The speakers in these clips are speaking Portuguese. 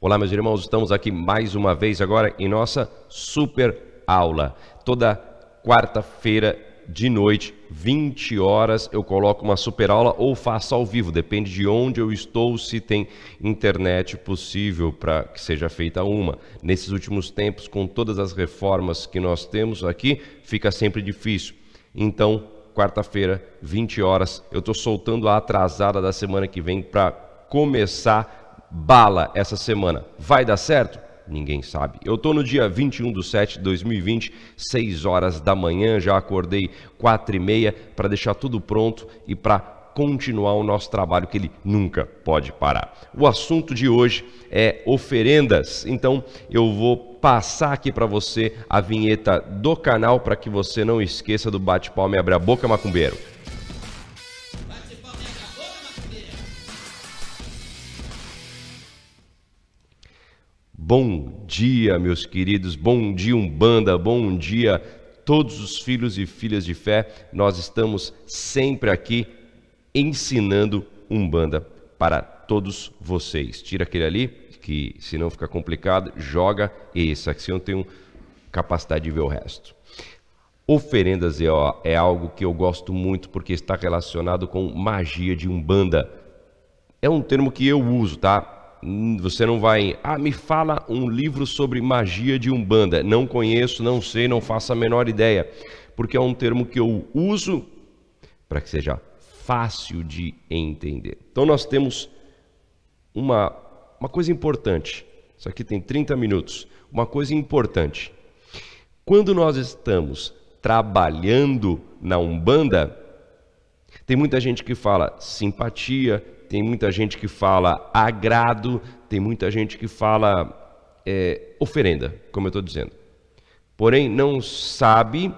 Olá, meus irmãos, estamos aqui mais uma vez agora em nossa super aula. Toda quarta-feira de noite, 20 horas, eu coloco uma super aula ou faço ao vivo, depende de onde eu estou, se tem internet possível para que seja feita uma. Nesses últimos tempos, com todas as reformas que nós temos aqui, fica sempre difícil. Então, quarta-feira, 20 horas, eu estou soltando a atrasada da semana que vem para começar bala essa semana. Vai dar certo? Ninguém sabe. Eu estou no dia 21 de 7 de 2020, 6 horas da manhã, já acordei 4 e meia para deixar tudo pronto e para continuar o nosso trabalho que ele nunca pode parar. O assunto de hoje é oferendas, então eu vou passar aqui para você a vinheta do canal para que você não esqueça do bate-palma e abre a boca macumbeiro. Bom dia, meus queridos, bom dia, Umbanda, bom dia, todos os filhos e filhas de fé. Nós estamos sempre aqui ensinando Umbanda para todos vocês. Tira aquele ali, que se não fica complicado, joga esse. Aqui eu não tenho capacidade de ver o resto. Oferendas é, é algo que eu gosto muito porque está relacionado com magia de Umbanda. É um termo que eu uso, tá? Hum, você não vai, ah, me fala um livro sobre magia de Umbanda. Não conheço, não sei, não faço a menor ideia, porque é um termo que eu uso para que seja fácil de entender. Então nós temos uma uma coisa importante. Isso aqui tem 30 minutos. Uma coisa importante. Quando nós estamos trabalhando na Umbanda, tem muita gente que fala simpatia, tem muita gente que fala agrado, tem muita gente que fala é, oferenda, como eu estou dizendo. Porém, não sabe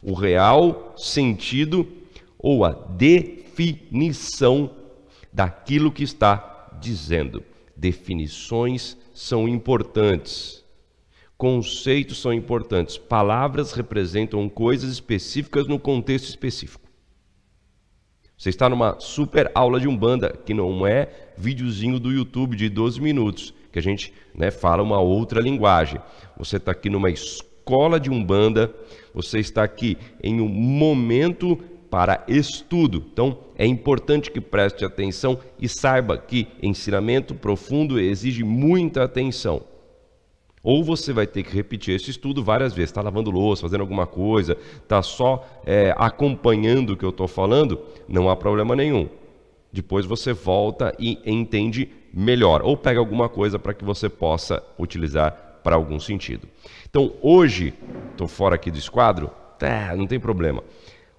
o real sentido ou a definição daquilo que está dizendo. Definições são importantes. Conceitos são importantes. Palavras representam coisas específicas no contexto específico. Você está numa super aula de Umbanda, que não é videozinho do YouTube de 12 minutos, que a gente né, fala uma outra linguagem. Você está aqui numa escola de Umbanda, você está aqui em um momento para estudo. Então, é importante que preste atenção e saiba que ensinamento profundo exige muita atenção. Ou você vai ter que repetir esse estudo várias vezes, está lavando louça, fazendo alguma coisa, está só é, acompanhando o que eu estou falando, não há problema nenhum. Depois você volta e entende melhor, ou pega alguma coisa para que você possa utilizar para algum sentido. Então hoje, estou fora aqui do esquadro, tá, não tem problema.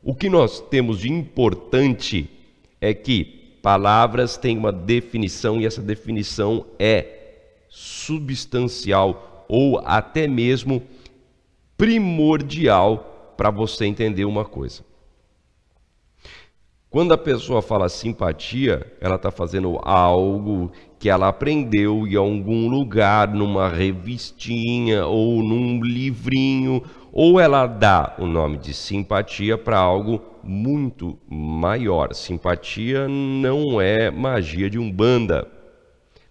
O que nós temos de importante é que palavras têm uma definição e essa definição é substancial ou até mesmo primordial para você entender uma coisa. Quando a pessoa fala simpatia, ela está fazendo algo que ela aprendeu em algum lugar, numa revistinha ou num livrinho, ou ela dá o nome de simpatia para algo muito maior. Simpatia não é magia de umbanda.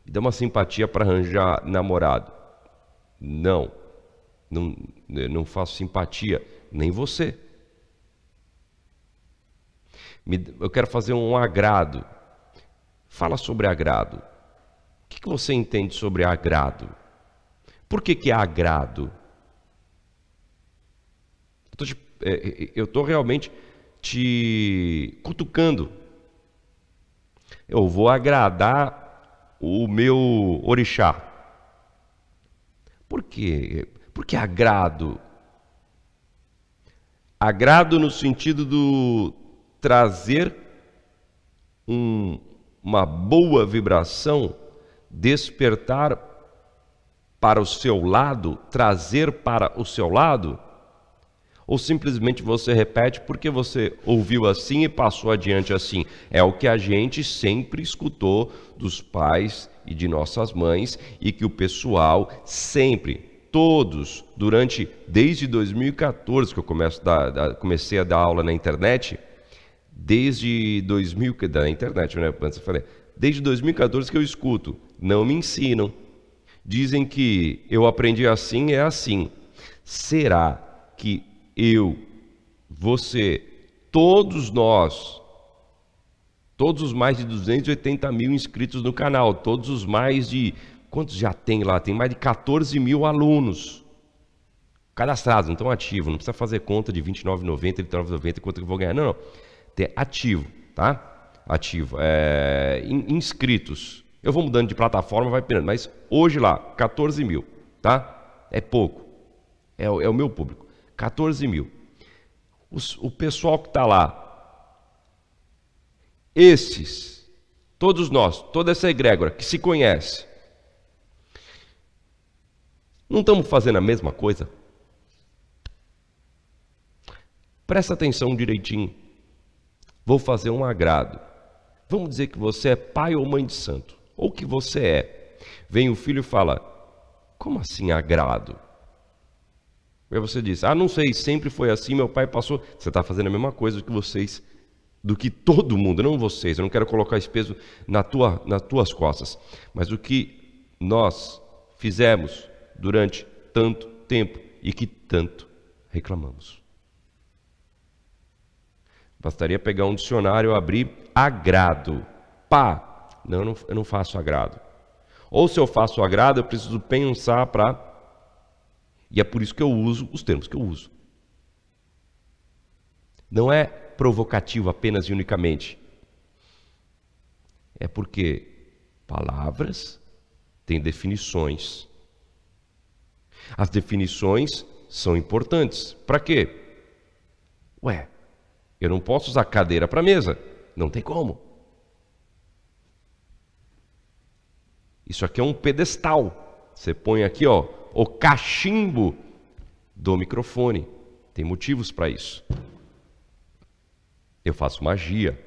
Me dá uma simpatia para arranjar namorado. Não, não, não faço simpatia, nem você. Me, eu quero fazer um agrado. Fala sobre agrado. O que, que você entende sobre agrado? Por que, que é agrado? Eu estou é, é, realmente te cutucando. Eu vou agradar o meu orixá. Por quê? Por que agrado? Agrado no sentido do trazer um, uma boa vibração, despertar para o seu lado, trazer para o seu lado ou simplesmente você repete porque você ouviu assim e passou adiante assim. É o que a gente sempre escutou dos pais e de nossas mães e que o pessoal sempre, todos, durante desde 2014 que eu começo da, da, comecei a dar aula na internet, desde 2000 da internet, né? Antes eu falei, desde 2014 que eu escuto, não me ensinam. Dizem que eu aprendi assim é assim. Será que eu, você, todos nós, todos os mais de 280 mil inscritos no canal, todos os mais de. Quantos já tem lá? Tem mais de 14 mil alunos cadastrados, não estão ativos, não precisa fazer conta de 29,90, R$39,90, quanto que eu vou ganhar. Não, não. É ativo, tá? Ativo. É, inscritos. Eu vou mudando de plataforma, vai perdendo. Mas hoje lá, 14 mil, tá? É pouco. É, é o meu público. 14 mil. Os, o pessoal que está lá, esses todos nós, toda essa egrégora que se conhece, não estamos fazendo a mesma coisa? Presta atenção direitinho. Vou fazer um agrado. Vamos dizer que você é pai ou mãe de santo, ou que você é. Vem o filho e fala: Como assim agrado? Aí é você diz, ah, não sei, sempre foi assim, meu pai passou. Você está fazendo a mesma coisa do que vocês, do que todo mundo, não vocês. Eu não quero colocar esse peso na tua, nas tuas costas. Mas o que nós fizemos durante tanto tempo e que tanto reclamamos. Bastaria pegar um dicionário, abrir agrado. Pá! Não, eu não, eu não faço agrado. Ou se eu faço agrado, eu preciso pensar para e é por isso que eu uso os termos que eu uso. Não é provocativo apenas e unicamente. É porque palavras têm definições. As definições são importantes. Para quê? Ué, eu não posso usar cadeira para mesa. Não tem como. Isso aqui é um pedestal. Você põe aqui, ó, o cachimbo do microfone. Tem motivos para isso. Eu faço magia.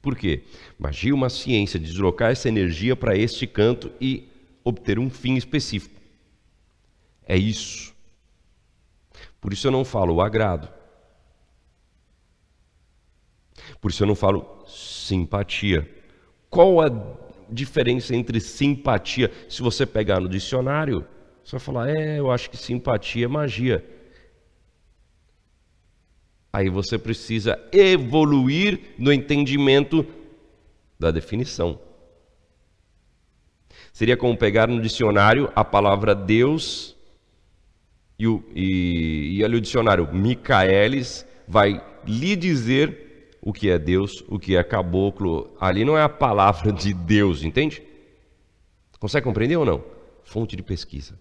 Por quê? Magia é uma ciência de deslocar essa energia para este canto e obter um fim específico. É isso. Por isso eu não falo o agrado. Por isso eu não falo simpatia. Qual a diferença entre simpatia. Se você pegar no dicionário, você vai falar, é, eu acho que simpatia é magia. Aí você precisa evoluir no entendimento da definição. Seria como pegar no dicionário a palavra Deus e, o, e, e ali o dicionário Micaelis vai lhe dizer o que é Deus, o que é caboclo. Ali não é a palavra de Deus, entende? Consegue compreender ou não? Fonte de pesquisa.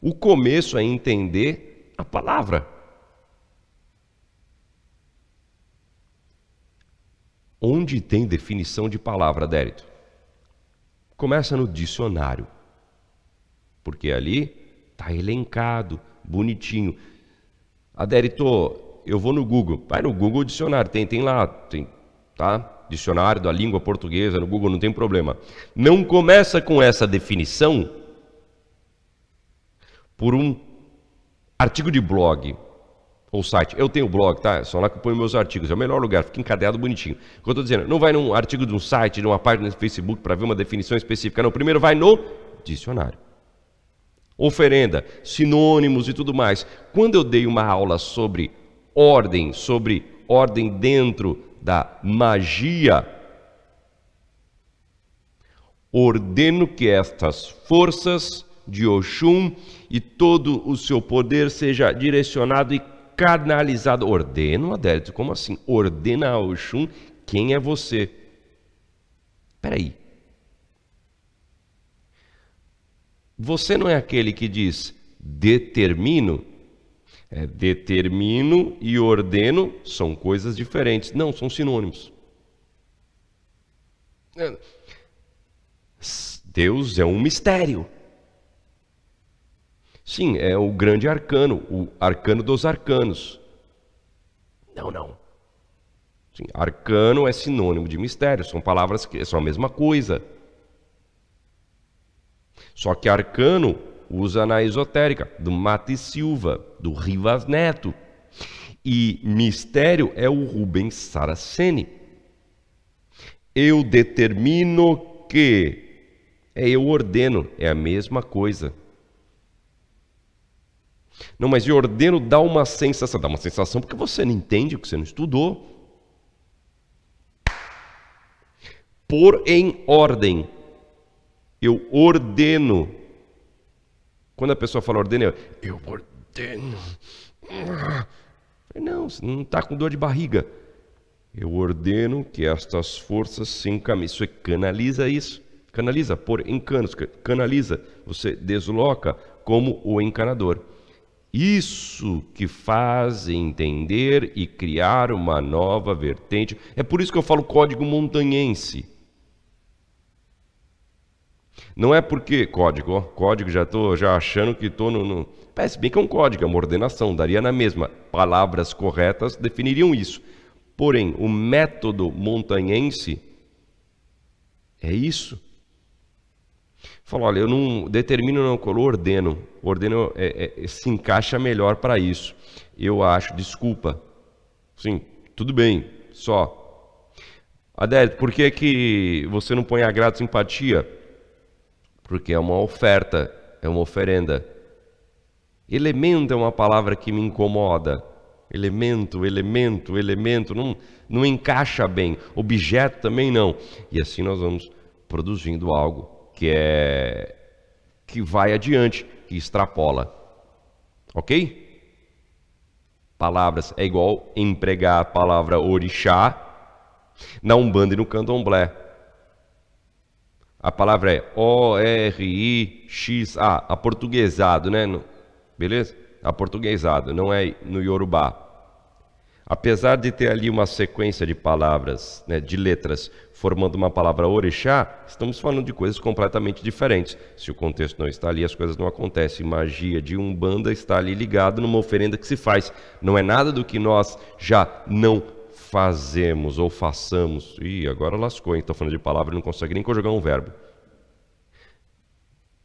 O começo é entender a palavra. Onde tem definição de palavra, Dérito? Começa no dicionário, porque ali está elencado bonitinho. Adérito, eu vou no Google. Vai no Google Dicionário, tem, tem lá, tem, tá? Dicionário da língua portuguesa no Google, não tem problema. Não começa com essa definição por um artigo de blog ou site. Eu tenho blog, tá? É só lá que eu ponho meus artigos. É o melhor lugar, fica encadeado bonitinho. O que eu estou dizendo, não vai num artigo de um site, de uma página do Facebook para ver uma definição específica. Não, primeiro vai no dicionário oferenda, sinônimos e tudo mais. Quando eu dei uma aula sobre ordem, sobre ordem dentro da magia, ordeno que estas forças de Oxum e todo o seu poder seja direcionado e canalizado. Ordeno, Adélito, como assim? Ordena a Oxum quem é você. Peraí, Você não é aquele que diz determino? É, determino e ordeno são coisas diferentes. Não, são sinônimos. É, Deus é um mistério. Sim, é o grande arcano, o arcano dos arcanos. Não, não. Sim, arcano é sinônimo de mistério, são palavras que são a mesma coisa. Só que Arcano usa na esotérica, do Mate Silva, do Rivas Neto. E mistério é o Rubens Saraceni. Eu determino que. É eu ordeno, é a mesma coisa. Não, mas eu ordeno dá uma sensação. Dá uma sensação porque você não entende, porque você não estudou. Por em ordem eu ordeno. Quando a pessoa fala ordeno, eu, eu ordeno. Não, você não está com dor de barriga. Eu ordeno que estas forças se encaminhem. Você é canaliza isso. Canaliza por encanos. Canaliza. Você desloca como o encanador. Isso que faz entender e criar uma nova vertente. É por isso que eu falo código montanhense. Não é porque código, ó, código já tô já achando que tô no, no... bem que é um código, é uma ordenação, daria na mesma. Palavras corretas definiriam isso. Porém, o método montanhense é isso. Fala, olha, eu não determino não colo ordeno. Ordeno é, é, é, se encaixa melhor para isso. Eu acho, desculpa. Sim, tudo bem, só. Adélio, por que, que você não põe agrado simpatia? porque é uma oferta, é uma oferenda. Elemento é uma palavra que me incomoda. Elemento, elemento, elemento, não, não encaixa bem. Objeto também não. E assim nós vamos produzindo algo que é que vai adiante, que extrapola. OK? Palavras é igual empregar a palavra orixá na Umbanda e no Candomblé. A palavra é O-R-I-X-A, aportuguesado, né? Beleza? Aportuguesado, não é no Yorubá. Apesar de ter ali uma sequência de palavras, né, de letras, formando uma palavra orixá, estamos falando de coisas completamente diferentes. Se o contexto não está ali, as coisas não acontecem. Magia de Umbanda está ali ligada numa oferenda que se faz. Não é nada do que nós já não fazemos ou façamos. Ih, agora lascou, hein? Estou falando de palavra e não consegue nem conjugar um verbo.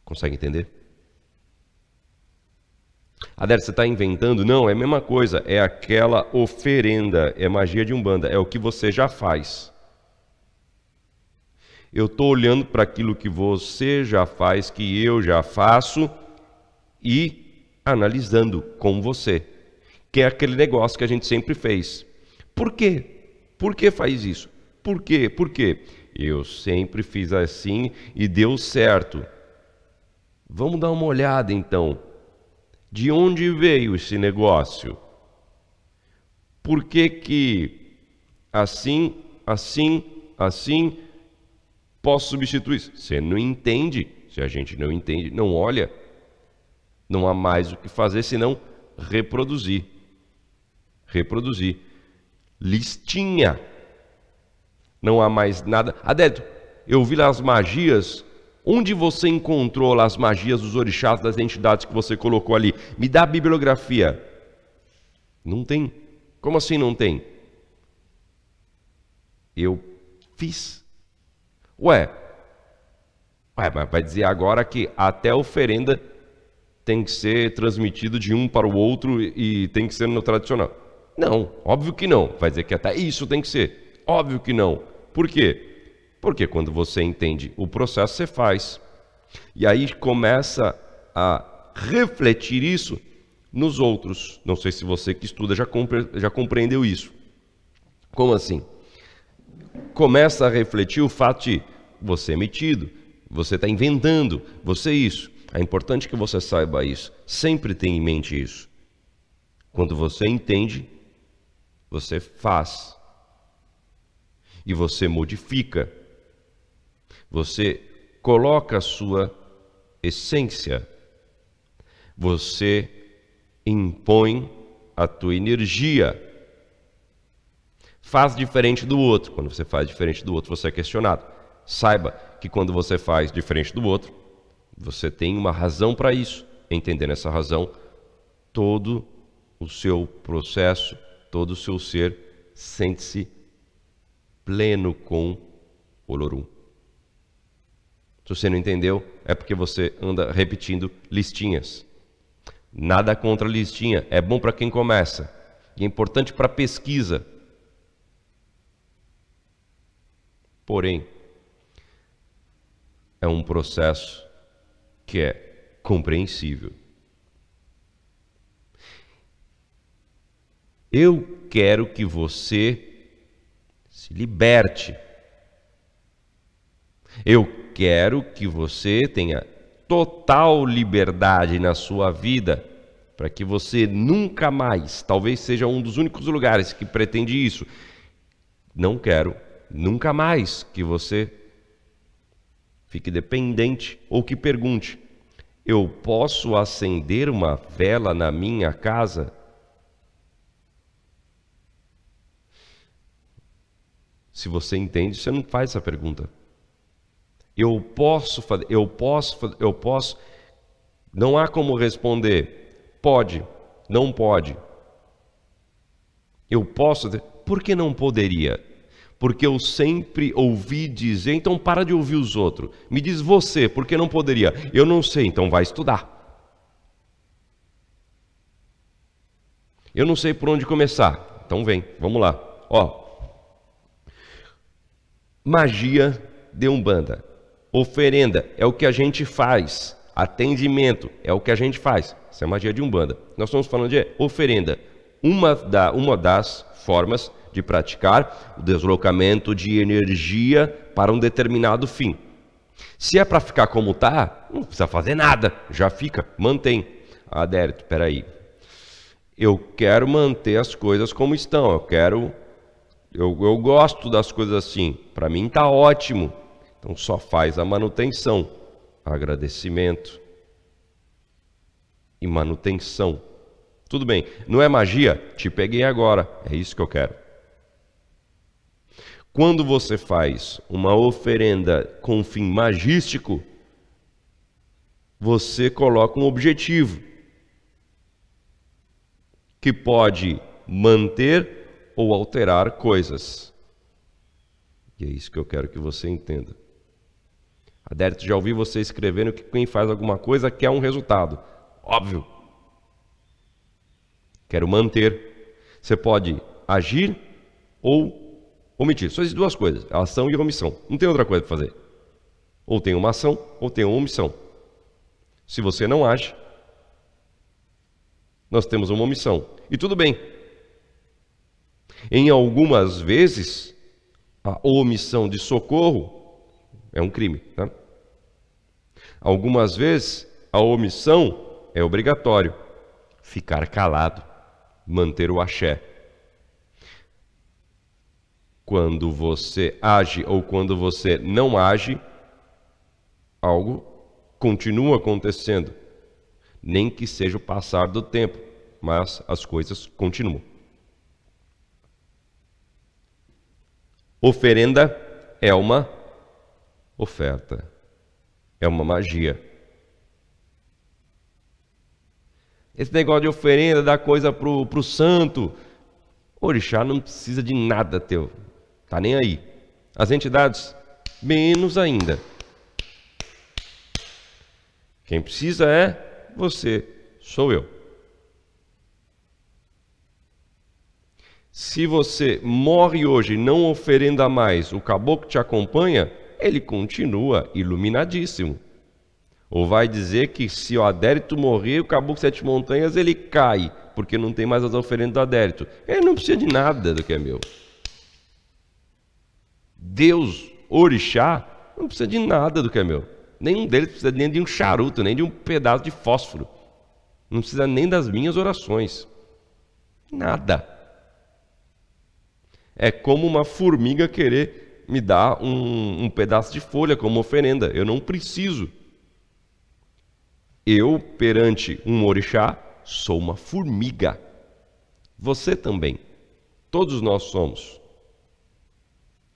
Consegue entender? Adélio, você está inventando? Não, é a mesma coisa. É aquela oferenda, é magia de umbanda, é o que você já faz. Eu estou olhando para aquilo que você já faz, que eu já faço, e analisando com você. Que é aquele negócio que a gente sempre fez. Por quê? Por que faz isso? Por quê? Por quê? Eu sempre fiz assim e deu certo. Vamos dar uma olhada então. De onde veio esse negócio? Por que que assim, assim, assim posso substituir? Você não entende. Se a gente não entende, não olha, não há mais o que fazer senão reproduzir. Reproduzir listinha. Não há mais nada. Adélio, eu vi lá as magias. Onde você encontrou lá as magias dos orixás, das entidades que você colocou ali? Me dá a bibliografia. Não tem. Como assim não tem? Eu fiz. Ué, ué mas vai dizer agora que até oferenda tem que ser transmitido de um para o outro e tem que ser no tradicional. Não, óbvio que não. Vai dizer que até isso tem que ser. Óbvio que não. Por quê? Porque quando você entende o processo, você faz. E aí começa a refletir isso nos outros. Não sei se você que estuda já, compre... já compreendeu isso. Como assim? Começa a refletir o fato de você é metido, você está inventando, você é isso. É importante que você saiba isso. Sempre tenha em mente isso. Quando você entende, você faz. E você modifica. Você coloca a sua essência. Você impõe a tua energia. Faz diferente do outro. Quando você faz diferente do outro, você é questionado. Saiba que quando você faz diferente do outro, você tem uma razão para isso. Entendendo essa razão, todo o seu processo todo o seu ser sente-se pleno com o Olorum. Se você não entendeu, é porque você anda repetindo listinhas. Nada contra listinha, é bom para quem começa e é importante para pesquisa. Porém, é um processo que é compreensível. Eu quero que você se liberte. Eu quero que você tenha total liberdade na sua vida, para que você nunca mais, talvez seja um dos únicos lugares que pretende isso. Não quero nunca mais que você fique dependente ou que pergunte: eu posso acender uma vela na minha casa? Se você entende, você não faz essa pergunta. Eu posso fazer, eu posso, eu posso. Não há como responder. Pode, não pode. Eu posso. Por que não poderia? Porque eu sempre ouvi dizer, então para de ouvir os outros. Me diz você, por que não poderia? Eu não sei, então vai estudar. Eu não sei por onde começar. Então vem, vamos lá. Ó, Magia de Umbanda. Oferenda é o que a gente faz. Atendimento é o que a gente faz. Isso é magia de Umbanda. Nós estamos falando de oferenda. Uma, da, uma das formas de praticar o deslocamento de energia para um determinado fim. Se é para ficar como está, não precisa fazer nada, já fica, mantém. Adérito, peraí. Eu quero manter as coisas como estão, eu quero eu, eu gosto das coisas assim. Para mim está ótimo. Então só faz a manutenção, agradecimento e manutenção. Tudo bem, não é magia? Te peguei agora, é isso que eu quero. Quando você faz uma oferenda com fim magístico, você coloca um objetivo que pode manter ou alterar coisas. E é isso que eu quero que você entenda. Adérito, já ouvi você escrevendo que quem faz alguma coisa quer um resultado. Óbvio. Quero manter. Você pode agir ou omitir. Só essas duas coisas, ação e omissão. Não tem outra coisa para fazer. Ou tem uma ação ou tem uma omissão. Se você não age, nós temos uma omissão. E tudo bem, em algumas vezes, a omissão de socorro é um crime. Tá? Algumas vezes, a omissão é obrigatório. Ficar calado, manter o axé. Quando você age ou quando você não age, algo continua acontecendo. Nem que seja o passar do tempo, mas as coisas continuam. Oferenda é uma oferta, é uma magia. Esse negócio de oferenda, dar coisa pro, pro santo. O orixá não precisa de nada teu. Tá nem aí. As entidades, menos ainda. Quem precisa é você, sou eu. Se você morre hoje e não oferenda mais, o caboclo te acompanha, ele continua iluminadíssimo. Ou vai dizer que se o adérito morrer, o caboclo sete montanhas ele cai, porque não tem mais as oferendas do adérito. Ele não precisa de nada do que é meu. Deus, orixá, não precisa de nada do que é meu. Nenhum deles precisa nem de um charuto, nem de um pedaço de fósforo. Não precisa nem das minhas orações. Nada. É como uma formiga querer me dar um, um pedaço de folha como oferenda. Eu não preciso. Eu, perante um orixá, sou uma formiga. Você também. Todos nós somos.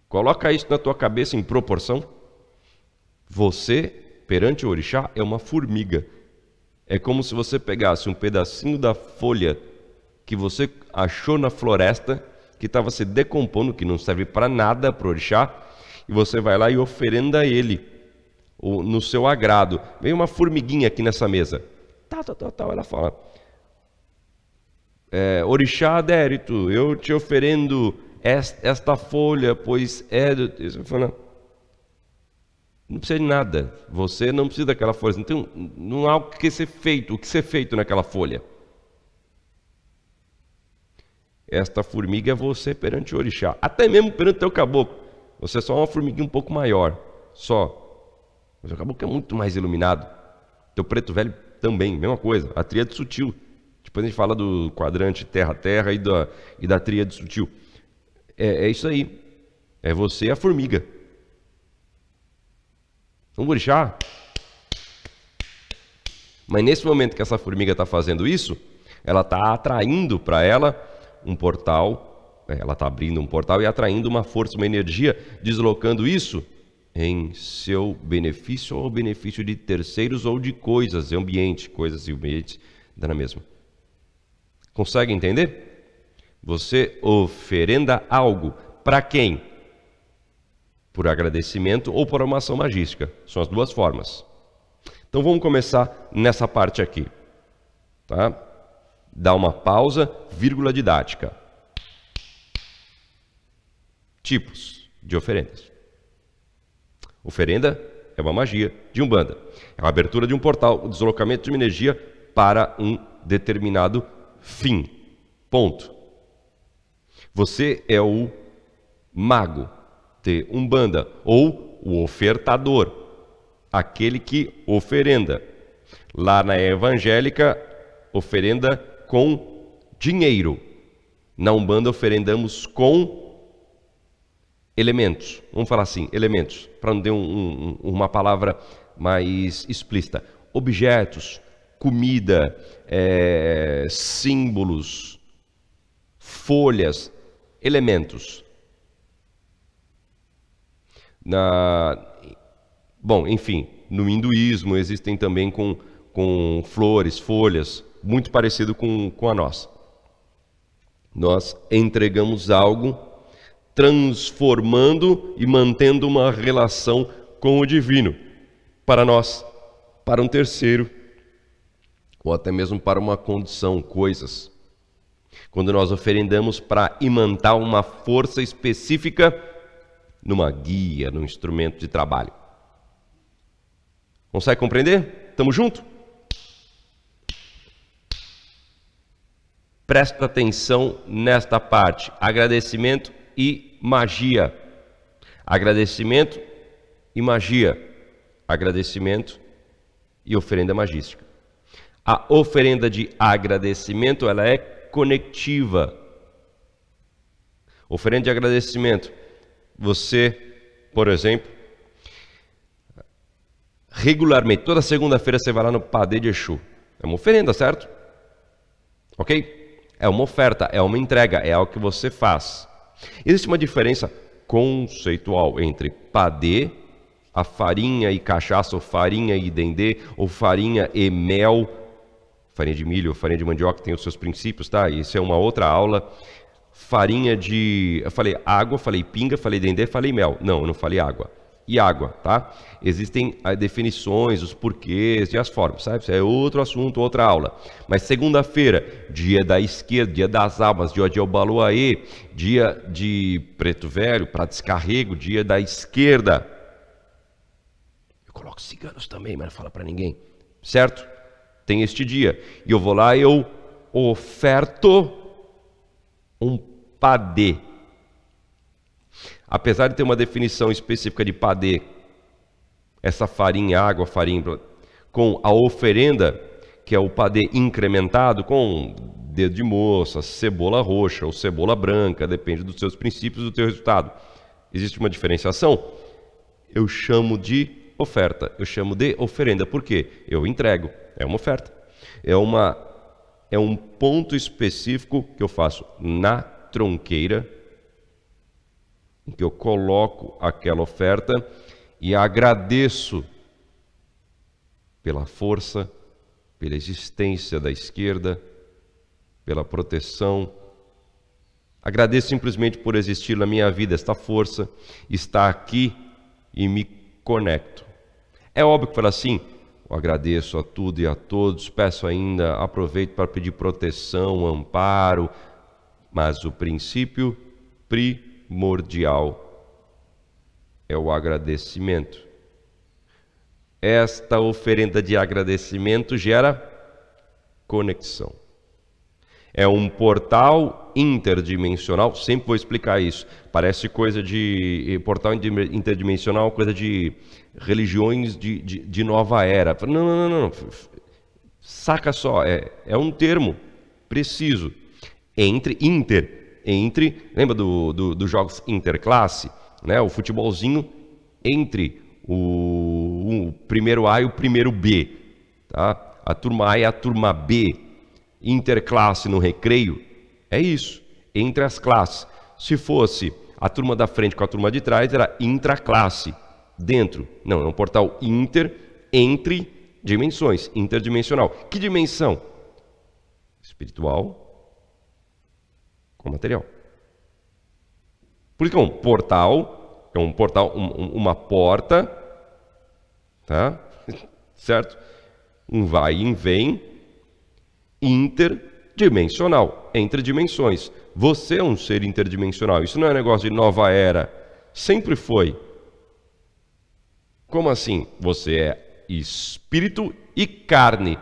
Coloca isso na tua cabeça em proporção. Você, perante o orixá, é uma formiga. É como se você pegasse um pedacinho da folha que você achou na floresta que estava tá se decompondo, que não serve para nada para o orixá, e você vai lá e oferenda ele no seu agrado. Vem uma formiguinha aqui nessa mesa. Tá, tá, tá, tá. Ela fala: é, Orixá adérito, eu te oferendo esta folha, pois é. Do... Você fala, não precisa de nada. Você não precisa daquela folha. Então, não há o que ser feito, o que ser feito naquela folha. Esta formiga é você perante o orixá, até mesmo perante o teu caboclo. Você é só uma formiguinha um pouco maior, só. Mas o caboclo é muito mais iluminado. Teu preto velho também, mesma coisa. A tríade sutil. Depois a gente fala do quadrante terra-terra e da, e da tríade sutil. É, é isso aí. É você a formiga. Um orixá. Mas nesse momento que essa formiga está fazendo isso, ela está atraindo para ela um portal, né, ela está abrindo um portal e atraindo uma força, uma energia, deslocando isso em seu benefício ou benefício de terceiros ou de coisas, ambiente, coisas e ambiente, dá na mesma. Consegue entender? Você oferenda algo para quem? Por agradecimento ou por uma ação magística. São as duas formas. Então vamos começar nessa parte aqui, tá? dá uma pausa, vírgula didática. Tipos de oferendas. Oferenda é uma magia de Umbanda. É a abertura de um portal, o deslocamento de uma energia para um determinado fim. Ponto. Você é o mago de Umbanda ou o ofertador, aquele que oferenda. Lá na evangélica, oferenda com dinheiro. Na Umbanda oferendamos com elementos. Vamos falar assim, elementos, para não ter um, um, uma palavra mais explícita. Objetos, comida, é, símbolos, folhas, elementos. Na... Bom, enfim, no hinduísmo existem também com com flores, folhas, muito parecido com, com a nossa. Nós entregamos algo, transformando e mantendo uma relação com o divino, para nós, para um terceiro, ou até mesmo para uma condição, coisas. Quando nós oferendamos para imantar uma força específica numa guia, num instrumento de trabalho. Consegue compreender? Tamo junto? Presta atenção nesta parte: agradecimento e magia. Agradecimento e magia. Agradecimento e oferenda magística. A oferenda de agradecimento, ela é conectiva. Oferenda de agradecimento. Você, por exemplo, regularmente, toda segunda-feira você vai lá no Padre de Exu. É uma oferenda, certo? OK? É uma oferta, é uma entrega, é algo que você faz. Existe uma diferença conceitual entre padê, a farinha e cachaça, ou farinha e dendê, ou farinha e mel, farinha de milho, farinha de mandioca tem os seus princípios, tá? Isso é uma outra aula. Farinha de, eu falei água, falei pinga, falei dendê, falei mel. Não, eu não falei água e água, tá? Existem as ah, definições, os porquês e as formas, sabe? Isso é outro assunto, outra aula. Mas segunda-feira, dia da esquerda, dia das almas, dia de Obaloaê, dia de Preto Velho para descarrego, dia da esquerda. Eu coloco ciganos também, mas não fala para ninguém, certo? Tem este dia. E eu vou lá e eu oferto um padê apesar de ter uma definição específica de padê, essa farinha, água, farinha, com a oferenda, que é o padê incrementado com dedo de moça, cebola roxa ou cebola branca, depende dos seus princípios, do teu resultado. Existe uma diferenciação? Eu chamo de oferta, eu chamo de oferenda, porque eu entrego, é uma oferta. É uma é um ponto específico que eu faço na tronqueira em que eu coloco aquela oferta e agradeço pela força, pela existência da esquerda, pela proteção. Agradeço simplesmente por existir na minha vida esta força, está aqui e me conecto. É óbvio que fala assim, eu agradeço a tudo e a todos, peço ainda, aproveito para pedir proteção, amparo, mas o princípio pri primordial é o agradecimento. Esta oferenda de agradecimento gera conexão. É um portal interdimensional, sempre vou explicar isso. Parece coisa de eh, portal interdimensional, coisa de religiões de, de, de nova era. Não, não, não, não. Saca só, é, é um termo preciso. Entre, inter, entre, lembra dos do, do jogos interclasse? Né? O futebolzinho entre o, o, primeiro A e o primeiro B. Tá? A turma A e a turma B. Interclasse no recreio, é isso, entre as classes. Se fosse a turma da frente com a turma de trás, era intraclasse, dentro. Não, é um portal inter, entre dimensões, interdimensional. Que dimensão? Espiritual, com material. Por isso que é um portal, é um portal, um, uma porta, tá? certo? Um vai e vem interdimensional, entre dimensões. Você é um ser interdimensional. Isso não é negócio de nova era. Sempre foi. Como assim? Você é espírito e carne.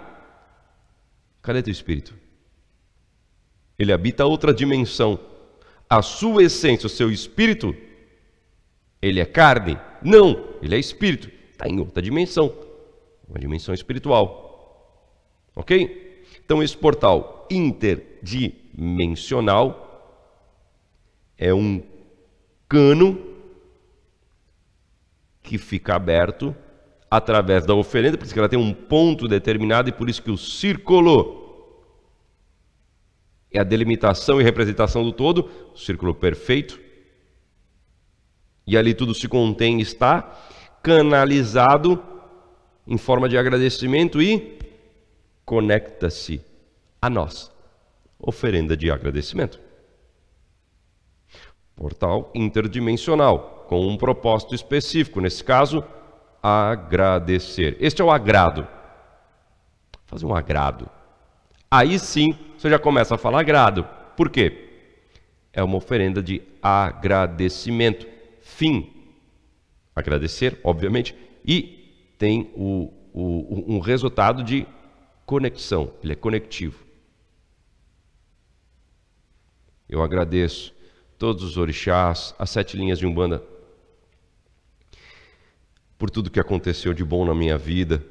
Cadê teu espírito? Ele habita outra dimensão. A sua essência, o seu espírito, ele é carne? Não, ele é espírito. Está em outra dimensão, uma dimensão espiritual. Ok? Então, esse portal interdimensional é um cano que fica aberto através da oferenda, por isso que ela tem um ponto determinado e por isso que o círculo é a delimitação e representação do todo, o círculo perfeito. E ali tudo se contém, está canalizado em forma de agradecimento e conecta-se a nós. Oferenda de agradecimento. Portal interdimensional, com um propósito específico, nesse caso, agradecer. Este é o agrado. Fazer um agrado Aí sim você já começa a falar grado. Por quê? É uma oferenda de agradecimento. Fim. Agradecer, obviamente. E tem o, o, um resultado de conexão. Ele é conectivo. Eu agradeço todos os orixás, as sete linhas de Umbanda, por tudo que aconteceu de bom na minha vida.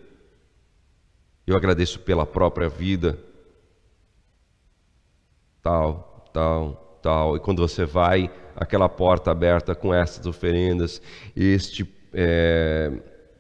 Eu agradeço pela própria vida, tal, tal, tal. E quando você vai, aquela porta aberta com essas oferendas, este é,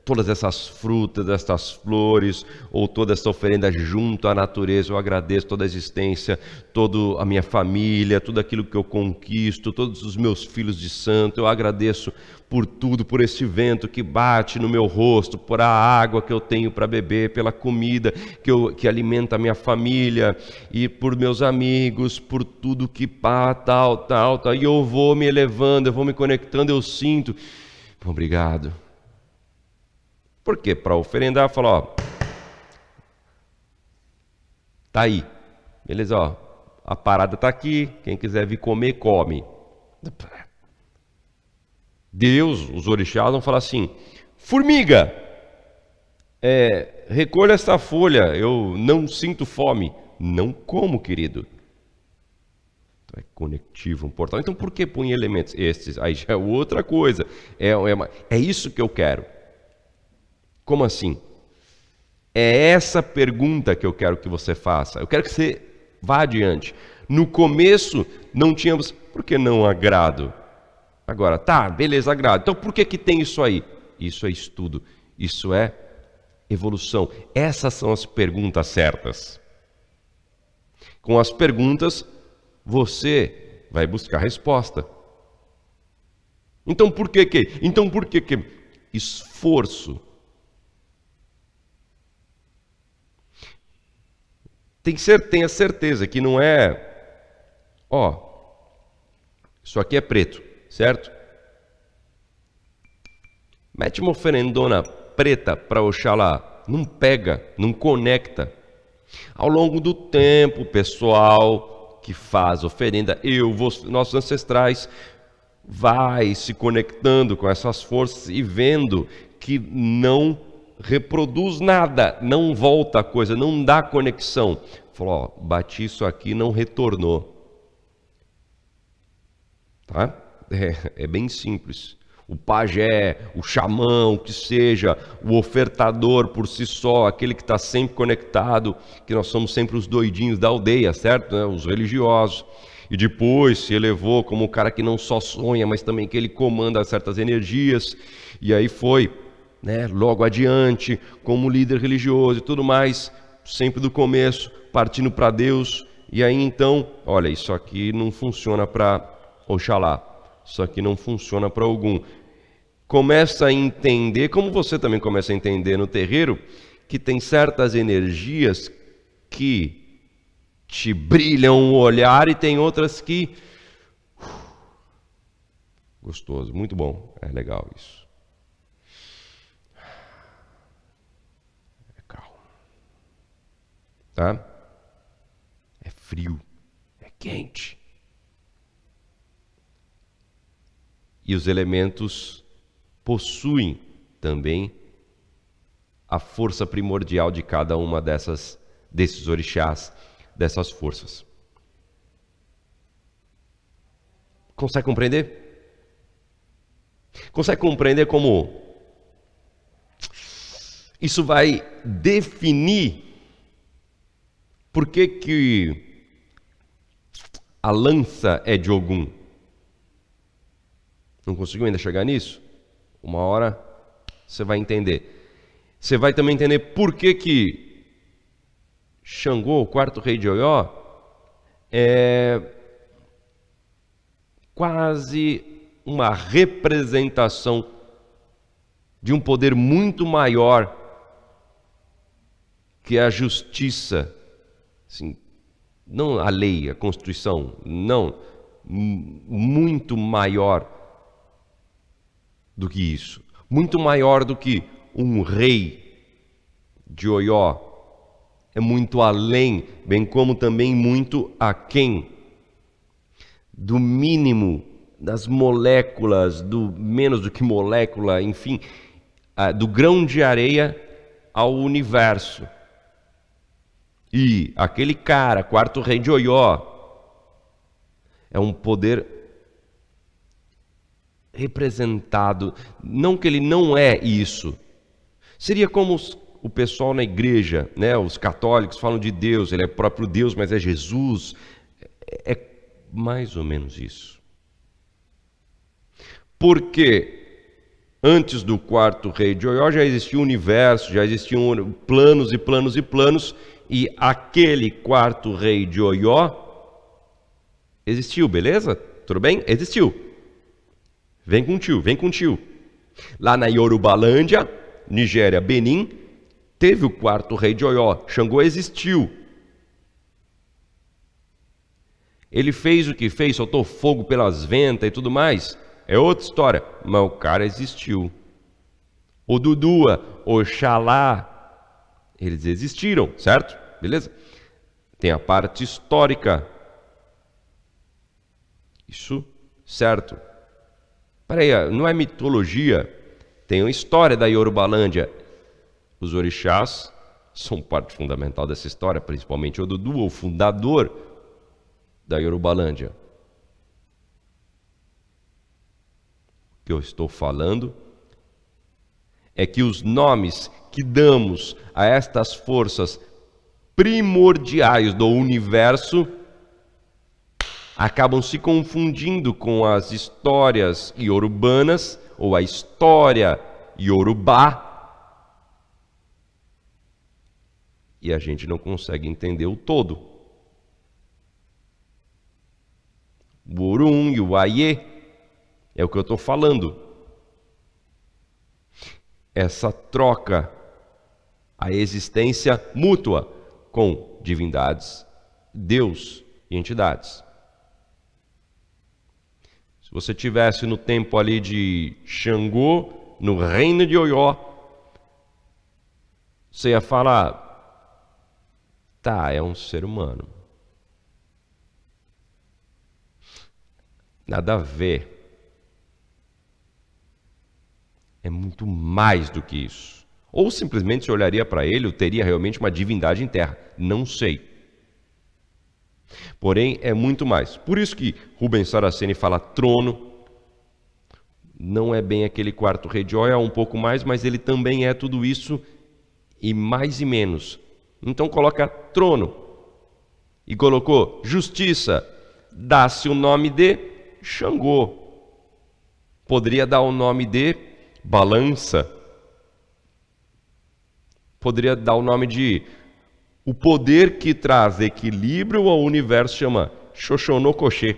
todas essas frutas, estas flores, ou toda essa oferenda junto à natureza. Eu agradeço toda a existência, toda a minha família, tudo aquilo que eu conquisto, todos os meus filhos de santo. Eu agradeço por tudo, por esse vento que bate no meu rosto, por a água que eu tenho para beber, pela comida que, eu, que alimenta a minha família e por meus amigos, por tudo que pá, tal, tal, tal. E eu vou me elevando, eu vou me conectando, eu sinto. Obrigado porque para oferendar, fala, ó, tá aí. Beleza, ó, a parada tá aqui, quem quiser vir comer, come. Deus, os orixás vão falar assim: formiga, é, recolha esta folha, eu não sinto fome. Não como, querido. Então é conectivo, um portal. Então por que põe elementos? Estes, aí já é outra coisa. É, é, uma, é isso que eu quero. Como assim? É essa pergunta que eu quero que você faça. Eu quero que você vá adiante. No começo não tínhamos, por que não agrado? Agora, tá, beleza, agrado. Então por que que tem isso aí? Isso é estudo, isso é evolução. Essas são as perguntas certas. Com as perguntas você vai buscar a resposta. Então por que que? Então por que que esforço tem que ser, tenha certeza que não é, ó, isso aqui é preto, certo? Mete uma oferendona preta para Oxalá, não pega, não conecta. Ao longo do tempo, pessoal que faz oferenda, eu, nossos ancestrais, vai se conectando com essas forças e vendo que não reproduz nada, não volta a coisa, não dá conexão. Falou, ó, bati isso aqui, não retornou. Tá? É, é bem simples. O pajé, o xamã, o que seja, o ofertador por si só, aquele que está sempre conectado, que nós somos sempre os doidinhos da aldeia, certo? Né? Os religiosos e depois se elevou como o cara que não só sonha, mas também que ele comanda certas energias, e aí foi né, logo adiante, como líder religioso e tudo mais, sempre do começo, partindo para Deus. E aí então, olha, isso aqui não funciona para Oxalá, isso aqui não funciona para algum. Começa a entender, como você também começa a entender no terreiro, que tem certas energias que te brilham o olhar e tem outras que. Uh, gostoso, muito bom, é legal isso. tá? É frio, é quente. E os elementos possuem também a força primordial de cada uma dessas desses orixás, dessas forças. Consegue compreender? Consegue compreender como isso vai definir por que, que a lança é de Ogum? Não conseguiu ainda chegar nisso? Uma hora você vai entender. Você vai também entender por que, que Xangô, o quarto rei de Oió, é quase uma representação de um poder muito maior que a justiça Assim, não a lei, a Constituição, não. Muito maior do que isso. Muito maior do que um rei de Oió. É muito além, bem como também muito aquém do mínimo das moléculas, do menos do que molécula, enfim, do grão de areia ao universo. E aquele cara, quarto rei de Oió, é um poder representado. Não que ele não é isso. Seria como os, o pessoal na igreja, né? os católicos falam de Deus, ele é próprio Deus, mas é Jesus. É, é mais ou menos isso. Porque antes do quarto rei de Oió já existia o universo, já existiam planos e planos e planos, e aquele quarto rei de Oió existiu, beleza? Tudo bem? Existiu. Vem com tio, vem com tio. Lá na Yorubalândia, Nigéria, Benin, teve o quarto rei de Oió. Xangô existiu. Ele fez o que fez, soltou fogo pelas ventas e tudo mais. É outra história, mas o cara existiu. O Dudua, Oxalá, eles existiram, certo? Beleza? Tem a parte histórica. Isso, certo. Peraí, não é mitologia. Tem a história da Yorubalândia. Os orixás são parte fundamental dessa história, principalmente o Dudu, o fundador da Yorubalândia. O que eu estou falando é que os nomes que damos a estas forças primordiais do universo acabam se confundindo com as histórias iorubanas ou a história iorubá. E a gente não consegue entender o todo. O Urum e o Aie é o que eu estou falando. Essa troca a existência mútua com divindades, Deus e entidades. Se você tivesse no tempo ali de Xangô, no reino de Oió, você ia falar: tá, é um ser humano. Nada a ver. É muito mais do que isso. Ou simplesmente se olharia para ele ou teria realmente uma divindade em terra. Não sei. Porém, é muito mais. Por isso que Rubens Saraceni fala trono. Não é bem aquele quarto rei de Oia, é um pouco mais, mas ele também é tudo isso e mais e menos. Então coloca trono e colocou justiça. Dá-se o nome de Xangô. Poderia dar o nome de balança poderia dar o nome de o poder que traz equilíbrio ao universo chama Xoxonocoxê,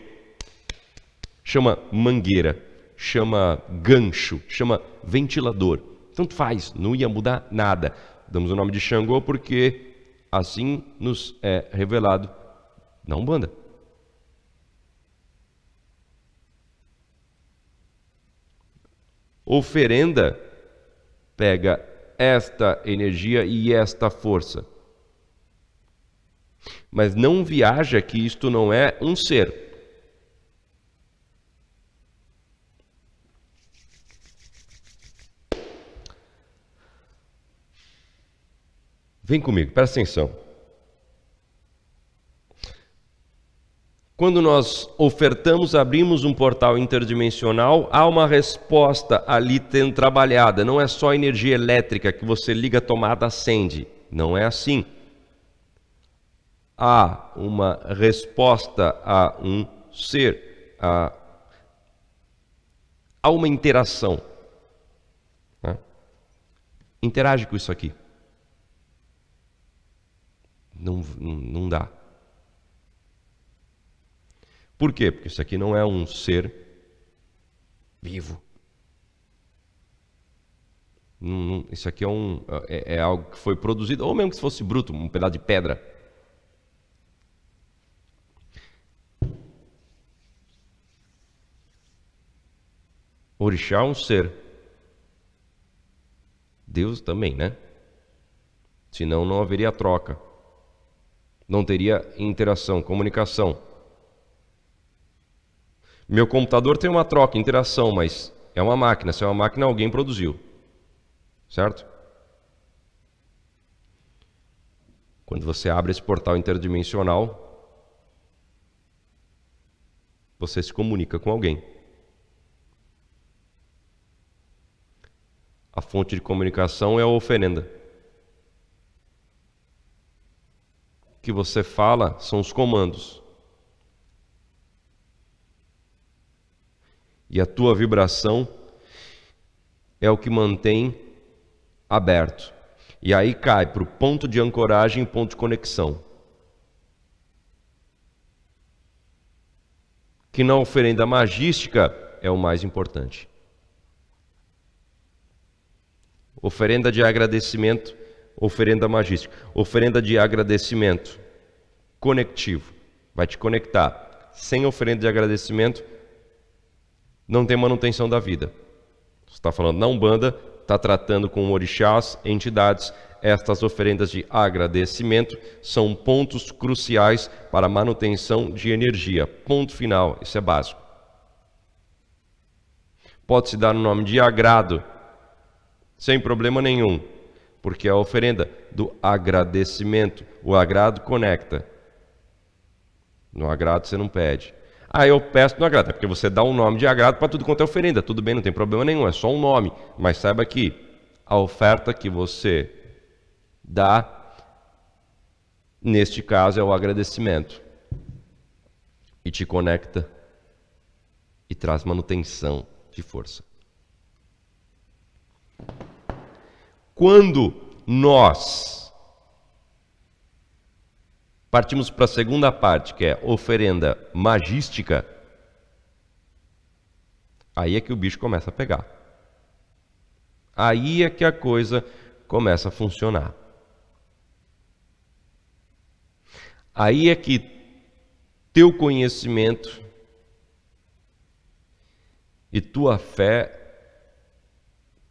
chama mangueira, chama gancho, chama ventilador. Tanto faz, não ia mudar nada. Damos o nome de Xangô porque assim nos é revelado na Umbanda. Oferenda pega esta energia e esta força. Mas não viaja que isto não é um ser. Vem comigo, presta atenção. Quando nós ofertamos, abrimos um portal interdimensional, há uma resposta ali tendo trabalhada. Não é só energia elétrica que você liga a tomada acende. Não é assim. Há uma resposta a um ser, a, há uma interação. Né? Interage com isso aqui. não, não dá. Por quê? Porque isso aqui não é um ser vivo. isso aqui é, um, é, é algo que foi produzido, ou mesmo que fosse bruto, um pedaço de pedra. Orixá é um ser. Deus também, né? Senão não haveria troca. Não teria interação, comunicação. Meu computador tem uma troca, interação, mas é uma máquina. Se é uma máquina, alguém produziu. Certo? Quando você abre esse portal interdimensional, você se comunica com alguém. A fonte de comunicação é a oferenda. O que você fala são os comandos. E a tua vibração é o que mantém aberto. E aí cai para o ponto de ancoragem e ponto de conexão. Que na oferenda magística é o mais importante. Oferenda de agradecimento, oferenda magística. Oferenda de agradecimento conectivo, vai te conectar. Sem oferenda de agradecimento, não tem manutenção da vida. Você está falando na Umbanda, está tratando com orixás, entidades. Estas oferendas de agradecimento são pontos cruciais para a manutenção de energia. Ponto final, isso é básico. Pode-se dar o no nome de agrado, sem problema nenhum, porque é a oferenda do agradecimento. O agrado conecta. No agrado você não pede. Aí eu peço no agrado, é porque você dá um nome de agrado para tudo quanto é oferenda. Tudo bem, não tem problema nenhum, é só um nome. Mas saiba que a oferta que você dá, neste caso, é o agradecimento. E te conecta e traz manutenção de força. Quando nós Partimos para a segunda parte, que é oferenda magística. Aí é que o bicho começa a pegar. Aí é que a coisa começa a funcionar. Aí é que teu conhecimento e tua fé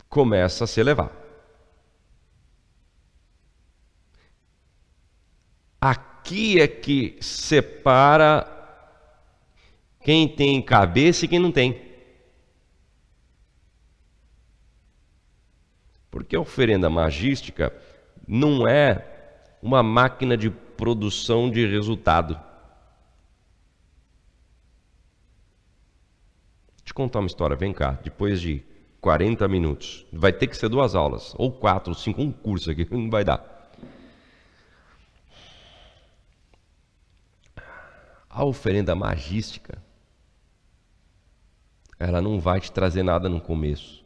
começa a se elevar. é que separa quem tem cabeça e quem não tem. Porque a oferenda magística não é uma máquina de produção de resultado. Vou te contar uma história, vem cá, depois de 40 minutos. Vai ter que ser duas aulas, ou quatro, ou cinco, um curso aqui, não vai dar. A oferenda magística, ela não vai te trazer nada no começo.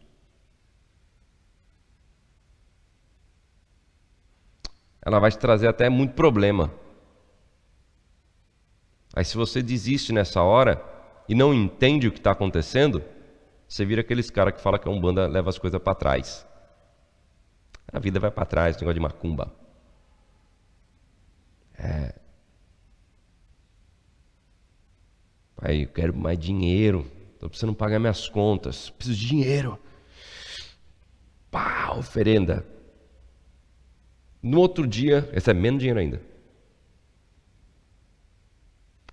Ela vai te trazer até muito problema. Aí, se você desiste nessa hora e não entende o que está acontecendo, você vira aqueles cara que fala que a é Umbanda leva as coisas para trás. A vida vai para trás, negócio de macumba. É, Aí eu quero mais dinheiro, tô precisando pagar minhas contas, preciso de dinheiro. Pá, oferenda. No outro dia, esse é menos dinheiro ainda.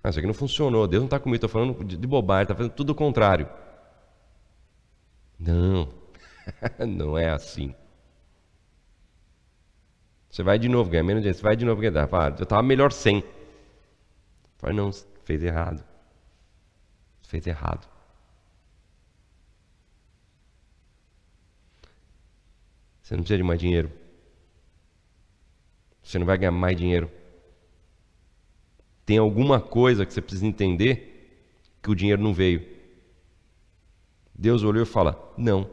Ah, isso aqui não funcionou, Deus não está comigo, estou falando de, bobagem, está fazendo tudo o contrário. Não, não é assim. Você vai de novo, ganha menos dinheiro, você vai de novo, ganhar. Ah, eu estava melhor sem. Fala, não, fez errado fez errado. Você não precisa de mais dinheiro. Você não vai ganhar mais dinheiro. Tem alguma coisa que você precisa entender que o dinheiro não veio. Deus olhou e fala: Não,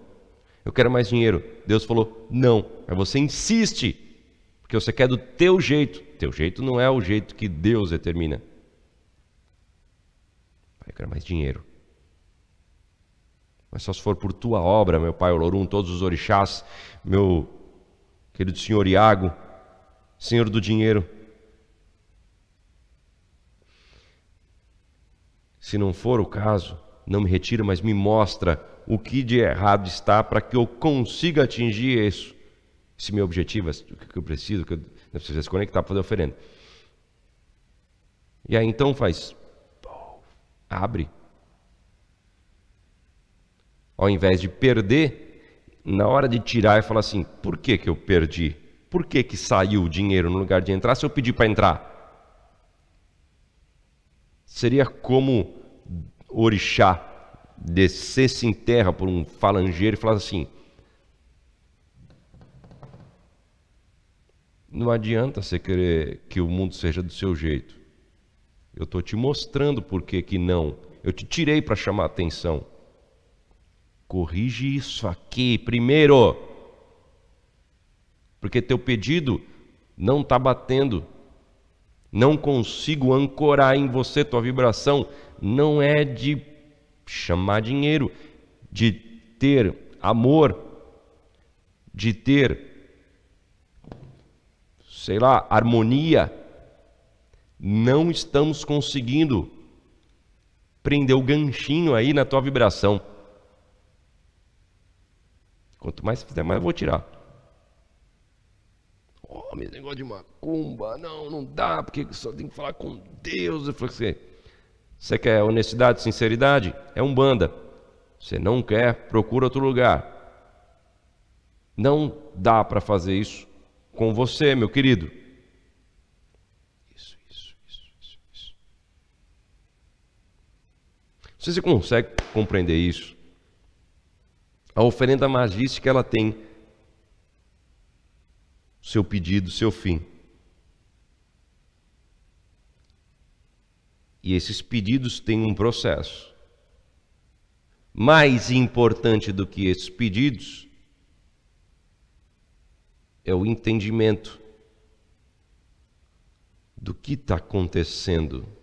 eu quero mais dinheiro. Deus falou: Não. Mas você insiste, porque você quer do teu jeito. Teu jeito não é o jeito que Deus determina. Eu quero mais dinheiro. Mas só se for por tua obra, meu pai Olorum, todos os orixás, meu querido senhor Iago, senhor do dinheiro. Se não for o caso, não me retira, mas me mostra o que de errado está para que eu consiga atingir isso. Esse meu objetivo, o que eu preciso, que eu preciso se conectar para fazer oferenda. E aí então faz Abre. Ao invés de perder, na hora de tirar e falar assim: por que, que eu perdi? Por que, que saiu o dinheiro no lugar de entrar se eu pedi para entrar? Seria como orixá descesse em terra por um falangeiro e falasse assim: Não adianta você querer que o mundo seja do seu jeito. Eu estou te mostrando por que, que não. Eu te tirei para chamar atenção. Corrige isso aqui primeiro. Porque teu pedido não está batendo. Não consigo ancorar em você tua vibração. Não é de chamar dinheiro, de ter amor, de ter, sei lá, harmonia não estamos conseguindo prender o ganchinho aí na tua vibração. Quanto mais fizer, mais eu vou tirar. Oh, negócio de macumba, não, não dá, porque só tem que falar com Deus. Eu falei assim, você quer honestidade, sinceridade? É um banda. Você não quer, procura outro lugar. Não dá para fazer isso com você, meu querido. Se você consegue compreender isso, a oferenda magística ela tem seu pedido, seu fim. E esses pedidos têm um processo. Mais importante do que esses pedidos é o entendimento do que está acontecendo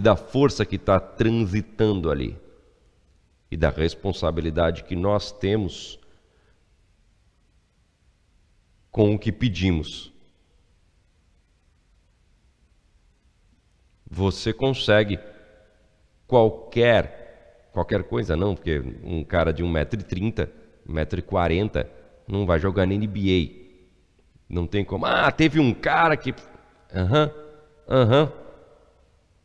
e da força que está transitando ali e da responsabilidade que nós temos com o que pedimos. Você consegue qualquer qualquer coisa não, porque um cara de 1,30m, 1,40m não vai jogar na NBA. Não tem como. Ah, teve um cara que Aham. Uhum, aham. Uhum.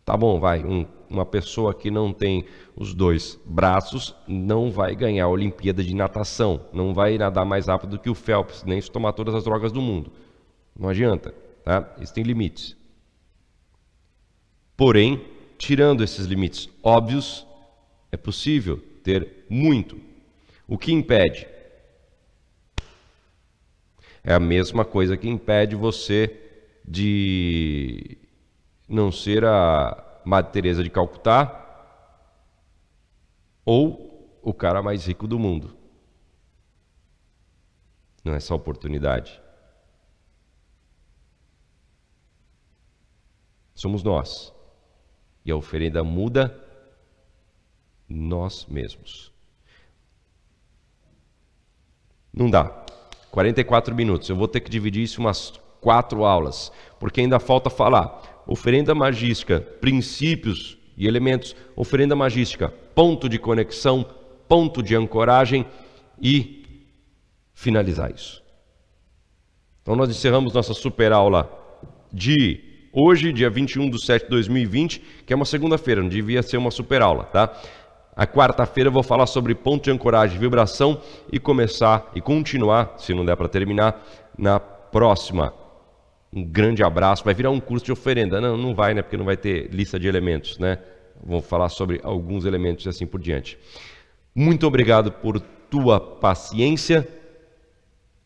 Tá bom, vai. Um, uma pessoa que não tem os dois braços não vai ganhar a Olimpíada de natação. Não vai nadar mais rápido que o Phelps, nem se tomar todas as drogas do mundo. Não adianta, tá? Isso tem limites. Porém, tirando esses limites óbvios, é possível ter muito. O que impede? É a mesma coisa que impede você de não ser a Madre Teresa de Calcutá ou o cara mais rico do mundo. Não é essa oportunidade. Somos nós. E a oferenda muda nós mesmos. Não dá. 44 minutos. Eu vou ter que dividir isso umas quatro aulas, porque ainda falta falar oferenda magística, princípios e elementos, oferenda magística, ponto de conexão, ponto de ancoragem e finalizar isso. Então nós encerramos nossa super aula de hoje, dia 21 de setembro de 2020, que é uma segunda-feira, não devia ser uma super aula, tá? A quarta-feira eu vou falar sobre ponto de ancoragem, vibração e começar e continuar, se não der para terminar, na próxima um grande abraço. Vai virar um curso de oferenda. Não, não vai, né? Porque não vai ter lista de elementos, né? Vou falar sobre alguns elementos e assim por diante. Muito obrigado por tua paciência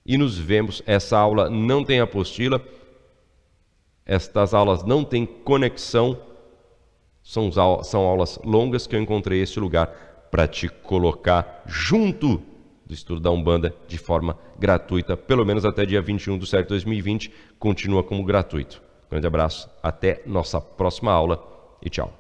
e nos vemos. Essa aula não tem apostila. Estas aulas não têm conexão. São, aulas longas que eu encontrei esse lugar para te colocar junto do estudo da Umbanda de forma gratuita, pelo menos até dia 21 de setembro de 2020, continua como gratuito. Grande abraço, até nossa próxima aula e tchau.